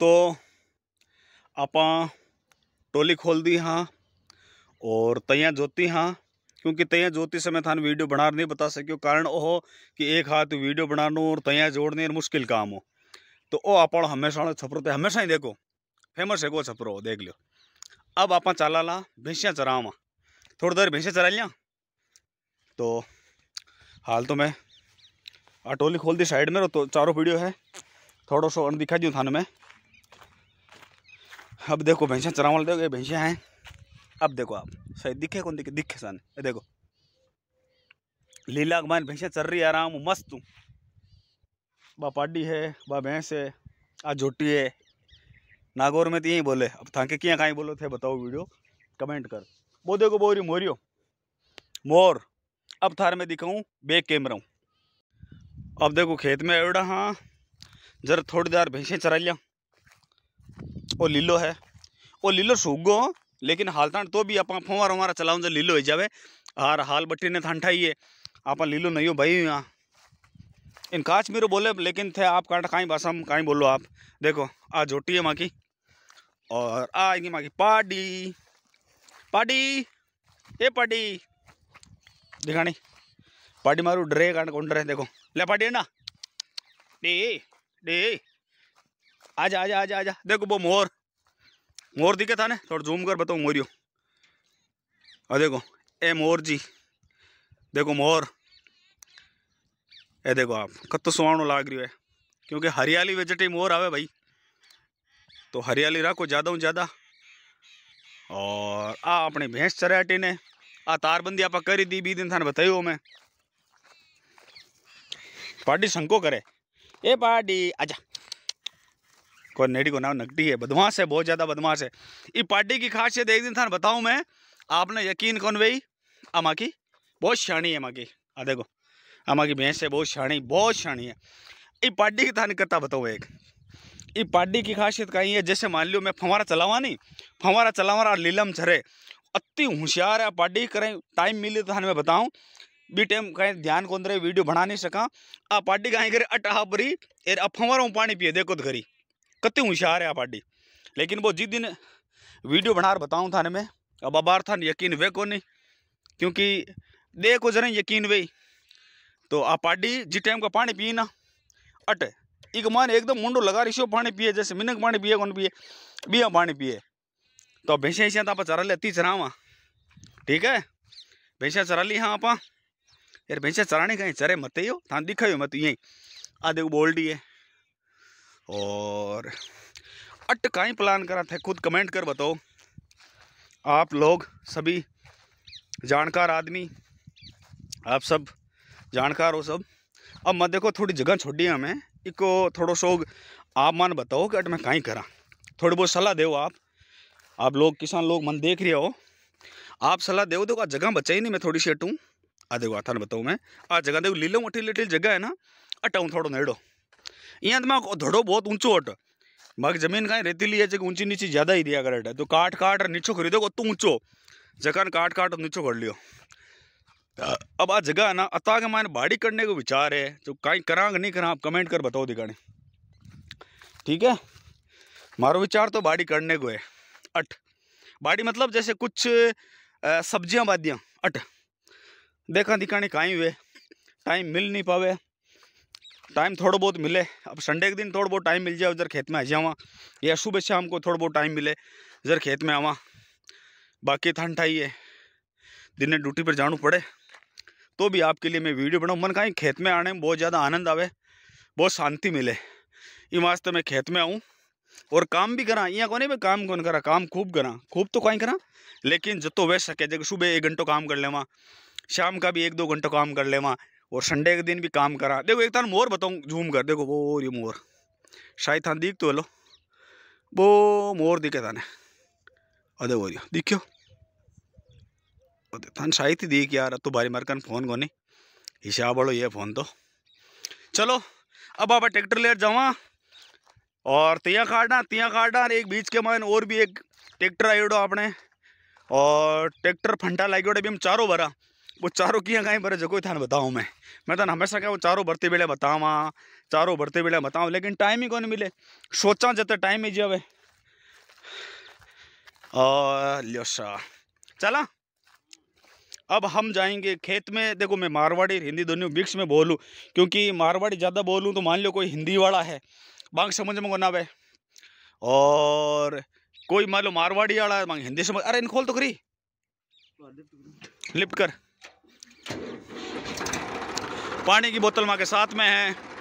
तो आप टोली खोल दी हाँ और तैया जोती हाँ क्योंकि तैया जोती मैं थान वीडियो बना नहीं बता सको कारण ओ हो कि एक हाथ वीडियो बनानो और तैया जोड़ने और मुश्किल काम हो तो ओ आप हमेशा छपरो तो हमेशा ही देखो फेमस है को छपरो देख लियो अब आप चला ला भैंसियाँ चरावा थोड़ी देर भैंसियाँ चरा लिया तो हाल तो मैं आ टोली खोल दी साइड में तो चारों वीडियो है थोड़ा सो दिखा दी थान मैं अब देखो भैंसा चराव वाले देखो भैंसा हैं अब देखो आप सही दिखे कौन दिखे दिखे सामने देखो लीला अगमान भैंसा चर रही है आराम मस्त हूँ बा पाडी है बा भैंस है आ झोटी है नागौर में तो यही बोले अब था क्या कहीं बोलो थे बताओ वीडियो कमेंट कर वो देखो बोरी मोरियो मोर अब थार में दिखाऊँ बे कैमरा अब देखो खेत में एवडा हाँ जरा थोड़ी देर भैंसें चरा लिया वो लीलो है वो लीलो सूगो लेकिन हाल तान तो भी आप फोवार वोवारा चलाऊ जो तो लीलो हो जावे हार हाल बट्टी ने थान ठाइए आप लीलो नहीं हो भाई यहाँ इन काच मेरे बोले लेकिन थे आप काट कहीं भाषा में कहीं बोलो आप देखो आ झोटी है माँ की और आ माँ की पाडी पाडी ए पाडी नहीं पाडी मारू डरे काट कौन डरे देखो ले पाडी ना डे डे आ आजा आ आजा देखो वो मोर मोर दिखे था ने थोड़ा जूम कर बताओ मोरियो और देखो ए मोर जी देखो मोर ए देखो आप तो सुहानो लाग रही है क्योंकि हरियाली वेजिटे मोर आवे भाई तो हरियाली रखो ज़्यादा हूँ ज़्यादा और आ अपनी भैंस चराटी ने आ तारबंदी आप करी दी बी दिन थाने बताइयो मैं पार्टी शंको करे ए पार्टी आजा नेडी को नाम नकटी है बदमाश है बहुत ज़्यादा बदमाश है ये पार्टी की खासियत एक दिन था बताऊँ मैं आपने यकीन कौन भाई अमा की बहुत शाणी है अमा की आ देखो अमा की भैंस है बहुत शाणी बहुत शाणी है ये पार्टी की था निकता बताओ एक ये पार्टी की खासियत कहीं है जैसे मान लियो मैं फंवारा चलावा नहीं फंवारा चलावा लीलम झरे अति होशियार है पार्टी करें टाइम मिले तो मैं बताऊँ बी टाइम कहीं ध्यान कौन रहे वीडियो बना नहीं सका आ पार्टी कहीं करे अटहा परी एर अफवारों पानी पिए देखो तो घरी कितने होशियार है आप आडी लेकिन वो जिस दिन वीडियो बना बताऊँ थाने में अब अबार था यकीन वे को नहीं क्योंकि देखो जरा यकीन वे तो आप आडी जिस टाइम का पानी पिए ना अट एक मान एकदम मुंडो लगा रिशो पानी पिए जैसे मिनक पानी पिए कौन पिए बिया पानी पिए तो भैंसा ऐसा आप चरा लेती चरा वहाँ ठीक है भैंसा चरा ली हाँ आप यार भैंसा चराने कहीं चरे मत ही हो थान दिखाइयो मत यहीं आ देखो बोल है और अट का ही प्लान करा थे खुद कमेंट कर बताओ आप लोग सभी जानकार आदमी आप सब जानकार हो सब अब मैं देखो थोड़ी जगह छोड़ी हमें एक थोड़ो सो आप मान बताओ कि अट मैं कहीं करा थोड़ी बहुत सलाह दो आप आप लोग किसान लोग मन देख रहे हो आप सलाह दो देखो आज जगह बचाई नहीं मैं थोड़ी सी हटूँ आ देखो आता बताऊँ मैं आज जगह देखो लीलो मोटी लिटिल जगह है ना अटाऊँ थोड़ा नेड़ो यहाँ तो बहुत ऊंचो हट बाकी जमीन कहीं જમીન કાંઈ રેતીલી ऊंची કે ज्यादा ही दिया कर કરે है तो काट काट नीचो खरीदो को तू तो ऊंचो जगह काट काट नीचो कर लियो अब आ जगह ना अता के मैंने बाड़ी करने को विचार है जो कहीं करा नहीं करा आप कमेंट कर बताओ दिखाने ठीक है मारो विचार तो बाड़ी करने को है अट बाड़ी मतलब जैसे कुछ सब्जियां बाधियाँ अट देखा दिखाने कहीं हुए टाइम मिल नहीं पावे टाइम थोड़ा बहुत मिले अब संडे के दिन थोड़ा बहुत टाइम मिल जाए उधर खेत में आ जावा या सुबह शाम को थोड़ा बहुत टाइम मिले इधर खेत में आवा बाकी ठंड आई है दिन में ड्यूटी पर जानू पड़े तो भी आपके लिए मैं वीडियो बनाऊँ मन कहीं खेत में आने में बहुत ज़्यादा आनंद आवे बहुत शांति मिले इन वास्ते मैं खेत में आऊँ और काम भी करा यहाँ नहीं मैं काम कौन करा काम खूब करा खूब तो कहीं करा लेकिन जो तो वह सके जब सुबह एक घंटों काम कर लेवा शाम का भी एक दो घंटों काम कर लेवा और संडे के दिन भी काम करा देखो एक तार मोर बताऊँ झूम कर देखो वो ये मोर शायद थान दिख तो हेलो वो मोर दिखे थाने अदे वो दिखो थान शायद ही दिख यार तू तो भारी मारकन फोन को नहीं हिसाब वालों ये फोन तो चलो अब आप ट्रैक्टर लेट जावा और तिया काटना तिया काटना एक बीच के मान और भी एक ट्रैक्टर आयोडो आपने और ट्रैक्टर फंटा लाइक भी हम चारों भरा वो चारों की खाई पर जगह थिया बताऊँ मैं मैं हमेशा क्या वो चारों भरते वेला बतावा चारों भरते वेला बताऊँ लेकिन टाइम ही कौन मिले सोचा जिते टाइम ही जवे और लियोशा चला अब हम जाएंगे खेत में देखो मैं मारवाड़ी हिंदी दोनों मिक्स में बोलूँ क्योंकि मारवाड़ी ज़्यादा बोलूँ तो मान लो कोई हिंदी वाला है बांग समझ में कौन आवे और कोई मान लो मारवाड़ी वाला है हिंदी समझ अरे इन खोल तो करी लिफ्ट कर पानी की बोतल माँ के साथ में है